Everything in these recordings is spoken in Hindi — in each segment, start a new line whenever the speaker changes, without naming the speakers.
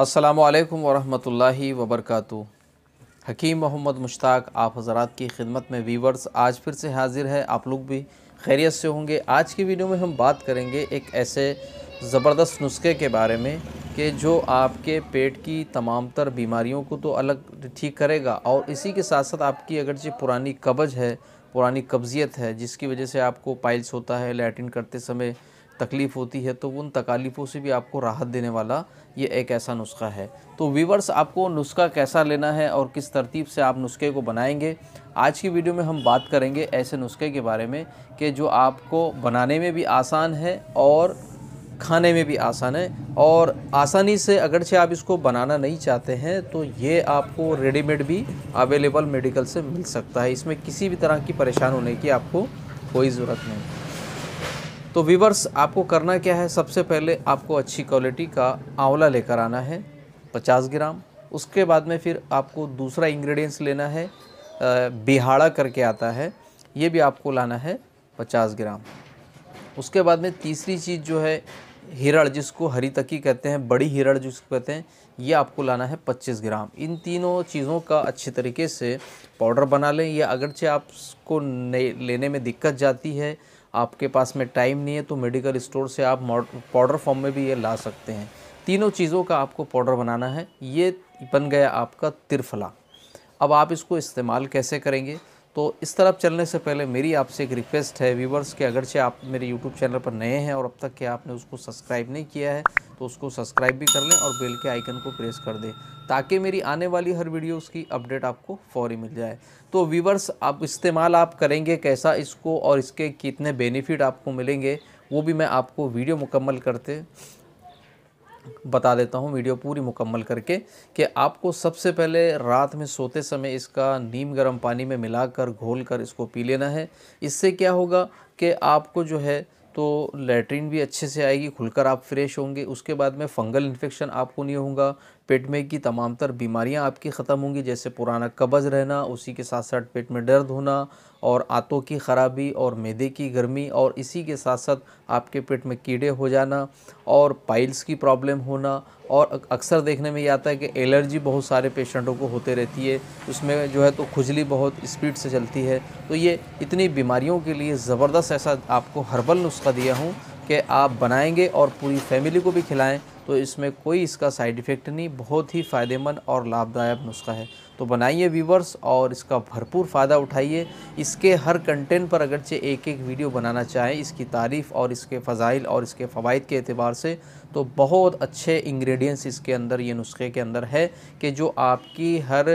असलकम वालेकुम वरहमतुल्लाहि वबरकू हकीम मोहम्मद मुश्ताक आप हज़रात की खिदमत में वीवर्स आज फिर से हाजिर है आप लोग भी खैरियत से होंगे आज की वीडियो में हम बात करेंगे एक ऐसे ज़बरदस्त नुस्खे के बारे में कि जो आपके पेट की तमाम तर बीमारियों को तो अलग ठीक करेगा और इसी के साथ साथ आपकी अगरचे पुरानी कब्ज है पुरानी कब्ज़ियत है जिसकी वजह से आपको पाइल्स होता है लैटिन करते समय तकलीफ़ होती है तो उन तकालीफ़ों से भी आपको राहत देने वाला ये एक ऐसा नुस्खा है तो वीवर्स आपको नुस्खा कैसा लेना है और किस तरतीब से आप नुस्खे को बनाएंगे आज की वीडियो में हम बात करेंगे ऐसे नुस्खे के बारे में कि जो आपको बनाने में भी आसान है और खाने में भी आसान है और आसानी से अगरचे आप इसको बनाना नहीं चाहते हैं तो ये आपको रेडीमेड भी अवेलेबल मेडिकल से मिल सकता है इसमें किसी भी तरह की परेशान होने की आपको कोई ज़रूरत नहीं तो वीवर्स आपको करना क्या है सबसे पहले आपको अच्छी क्वालिटी का आंवला लेकर आना है 50 ग्राम उसके बाद में फिर आपको दूसरा इंग्रेडिएंट्स लेना है बिहाड़ा करके आता है ये भी आपको लाना है 50 ग्राम उसके बाद में तीसरी चीज़ जो है हिरड़ जिसको हरी तकी कहते हैं बड़ी हिरड़ जिसको कहते हैं ये आपको लाना है 25 ग्राम इन तीनों चीज़ों का अच्छे तरीके से पाउडर बना लें या अगरचे आपको लेने में दिक्कत जाती है आपके पास में टाइम नहीं है तो मेडिकल स्टोर से आप पाउडर फॉर्म में भी ये ला सकते हैं तीनों चीज़ों का आपको पाउडर बनाना है ये बन गया आपका तिरफला अब आप इसको इस्तेमाल कैसे करेंगे तो इस तरफ चलने से पहले मेरी आपसे एक रिक्वेस्ट है व्यूवर्स के अगरचे आप मेरे यूट्यूब चैनल पर नए हैं और अब तक के आपने उसको सब्सक्राइब नहीं किया है तो उसको सब्सक्राइब भी कर लें और बेल के आइकन को प्रेस कर दें ताकि मेरी आने वाली हर वीडियो उसकी अपडेट आपको फौरी मिल जाए तो व्यूवर्स आप इस्तेमाल आप करेंगे कैसा इसको और इसके कितने बेनिफिट आपको मिलेंगे वो भी मैं आपको वीडियो मुकम्मल करते बता देता हूँ वीडियो पूरी मुकम्मल करके कि आपको सबसे पहले रात में सोते समय इसका नीम गर्म पानी में मिलाकर घोलकर इसको पी लेना है इससे क्या होगा कि आपको जो है तो लेटरिन भी अच्छे से आएगी खुलकर आप फ्रेश होंगे उसके बाद में फंगल इन्फेक्शन आपको नहीं होगा पेट में की तमाम तर बीमारियाँ आपकी ख़त्म होंगी जैसे पुराना कब्ज़ रहना उसी के साथ साथ पेट में दर्द होना और आँतों की ख़राबी और मैदे की गर्मी और इसी के साथ साथ आपके पेट में कीड़े हो जाना और पाइल्स की प्रॉब्लम होना और अक्सर देखने में ये आता है कि एलर्जी बहुत सारे पेशेंटों को होते रहती है उसमें जो है तो खुजली बहुत स्पीड से चलती है तो ये इतनी बीमारियों के लिए ज़बरदस्त ऐसा आपको हर्बल नुस्खा दिया हूँ कि आप बनाएंगे और पूरी फैमिली को भी खिलाएं तो इसमें कोई इसका साइड इफ़ेक्ट नहीं बहुत ही फ़ायदेमंद और लाभदायक नुस्खा है तो बनाइए व्यूवर्स और इसका भरपूर फ़ायदा उठाइए इसके हर कंटेंट पर अगरचे एक एक वीडियो बनाना चाहें इसकी तारीफ़ और इसके फ़जाइल और इसके फ़वाद के अतबार से तो बहुत अच्छे इंग्रेडिएंट्स इसके अंदर ये नुस्खे के अंदर है कि जो आपकी हर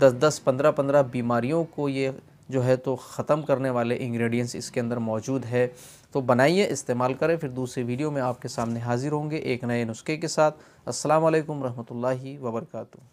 दस दस पंद्रह पंद्रह बीमारियों को ये जो है तो ख़त्म करने वाले इंग्रेडिएंट्स इसके अंदर मौजूद है तो बनाइए इस्तेमाल करें फिर दूसरी वीडियो में आपके सामने हाज़िर होंगे एक नए नुस्खे के साथ असलकम वरहमल वर्का